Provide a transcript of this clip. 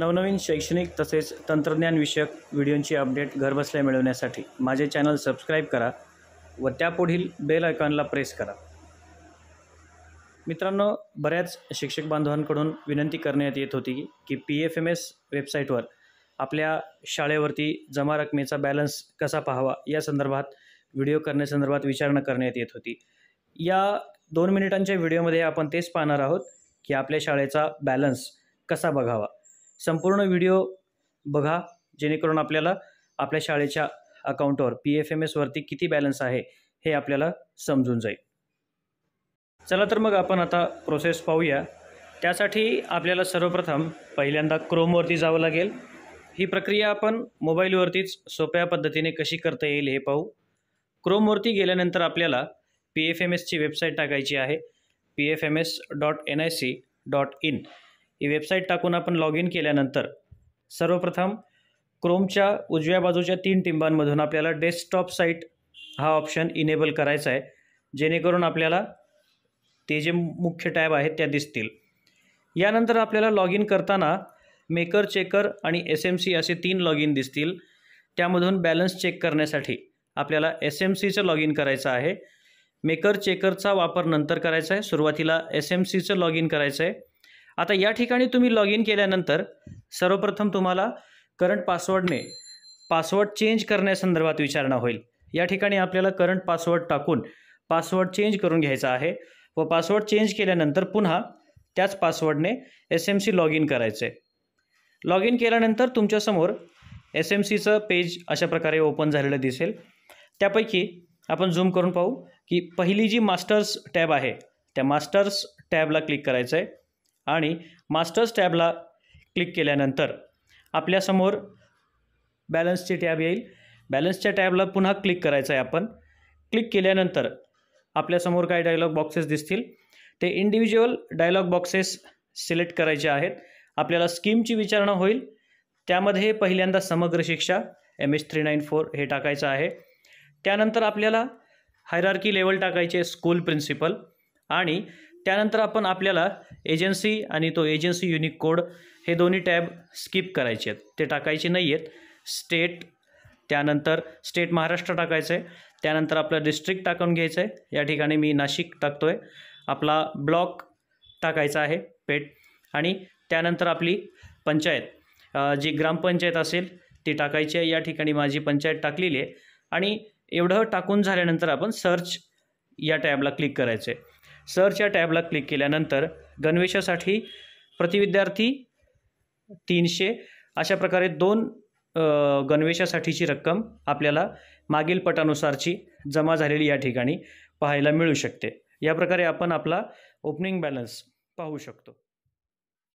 नवनवीन शैक्षणिक तसेच तंत्रज्ञानविषयक व्हिडिओंची अपडेट घरबसल्या मिळवण्यासाठी माझे चॅनल सबस्क्राईब करा व त्यापुढील बेल आयकॉनला प्रेस करा मित्रांनो बऱ्याच शिक्षक बांधवांकडून विनंती करण्यात येत होती की पी एफ एम एस वेबसाईटवर आपल्या शाळेवरती जमा रकमेचा बॅलन्स कसा पाहावा या संदर्भात व्हिडिओ करण्यासंदर्भात विचारणा करण्यात येत होती या दोन मिनिटांच्या व्हिडिओमध्ये आपण तेच पाहणार आहोत की आपल्या शाळेचा बॅलन्स कसा बघावा संपूर्ण व्हिडिओ बघा जेणेकरून आपल्याला आपल्या शाळेच्या अकाउंटवर पी एफ एम एसवरती किती बॅलन्स आहे हे आपल्याला समजून जाईल चला तर मग आपण आता प्रोसेस पाहूया त्यासाठी आपल्याला सर्वप्रथम पहिल्यांदा क्रोमवरती जावं लागेल ही प्रक्रिया आपण मोबाईलवरतीच सोप्या पद्धतीने कशी करता येईल हे पाहू क्रोमवरती गेल्यानंतर आपल्याला पी एफ एम एसची वेबसाईट टाकायची आहे P F M S dot N I C dot in ही वेबसाईट टाकून आपण लॉग इन केल्यानंतर सर्वप्रथम क्रोमच्या उजव्या बाजूच्या तीन टिंबांमधून आपल्याला डेस्कटॉप साईट हा ऑप्शन इनेबल करायचा आहे जेणेकरून आपल्याला ते जे मुख्य टॅब आहेत त्या दिसतील यानंतर आपल्याला लॉग इन करताना मेकर चेकर आणि एस एम सी असे तीन लॉग इन दिसतील त्यामधून बॅलन्स चेक करण्यासाठी आपल्याला एस एम सीचं लॉग इन करायचं आहे मेकर चेकरचा वापर नंतर करायचा आहे सुरुवातीला एस एम सीचं लॉग इन करायचं आहे आता या ठिकाणी तुम्ही लॉग इन केल्यानंतर सर्वप्रथम तुम्हाला करंट पासवर्डने पासवर्ड चेंज करण्यासंदर्भात विचारणा होईल या ठिकाणी आपल्याला करंट पासवर्ड टाकून पासवर्ड चेंज करून घ्यायचा आहे व पासवर्ड चेंज केल्यानंतर पुन्हा त्याच पासवर्डने S M C log in आहे लॉग इन केल्यानंतर तुमच्यासमोर एस एम सीचं पेज अशा प्रकारे ओपन झालेलं दिसेल त्यापैकी आपण झूम करून पाहू की पहिली जी मास्टर्स टॅब आहे त्या मास्टर्स टॅबला क्लिक करायचं आहे आणि मास्टर्स टॅबला क्लिक केल्यानंतर आपल्यासमोर बॅलन्सची टॅब येईल बॅलन्सच्या टॅबला पुन्हा क्लिक करायचं आहे आपण क्लिक केल्यानंतर आपल्यासमोर काही डायलॉग बॉक्सेस दिसतील ते इंडिव्हिज्युअल डायलॉग बॉक्सेस सिलेक्ट करायचे आहेत आपल्याला स्कीमची विचारणा होईल त्यामध्ये पहिल्यांदा Samagra Shiksha M S three nine four हे टाकायचं आहे त्यानंतर आपल्याला हायरार्की लेवल टाकायचे स्कूल प्रिन्सिपल आणि त्यानंतर आपण आपल्याला एजन्सी आणि तो एजन्सी युनिक कोड हे दोन्ही टॅब स्किप करायचे आहेत ते टाकायचे नाही आहेत स्टेट त्यानंतर स्टेट महाराष्ट्र टाकायचं आहे त्यानंतर आपलं डिस्ट्रिक्ट टाकून घ्यायचं आहे या ठिकाणी मी नाशिक टाकतो आहे आपला ब्लॉक टाकायचा आहे पेट आणि त्यानंतर आपली पंचायत जी ग्रामपंचायत असेल ती टाकायची आहे या ठिकाणी माझी पंचायत टाकलेली आहे आणि एवढं टाकून झाल्यानंतर आपण सर्च या टॅबला क्लिक करायचं आहे सरच्या टॅबला क्लिक केल्यानंतर गणवेशासाठी प्रतिविद्यार्थी तीनशे अशा प्रकारे दोन गणवेशासाठीची रक्कम आपल्याला मागील पटानुसारची जमा झालेली या ठिकाणी पाहायला मिळू शकते या प्रकारे आपण आपला ओपनिंग बॅलन्स पाहू शकतो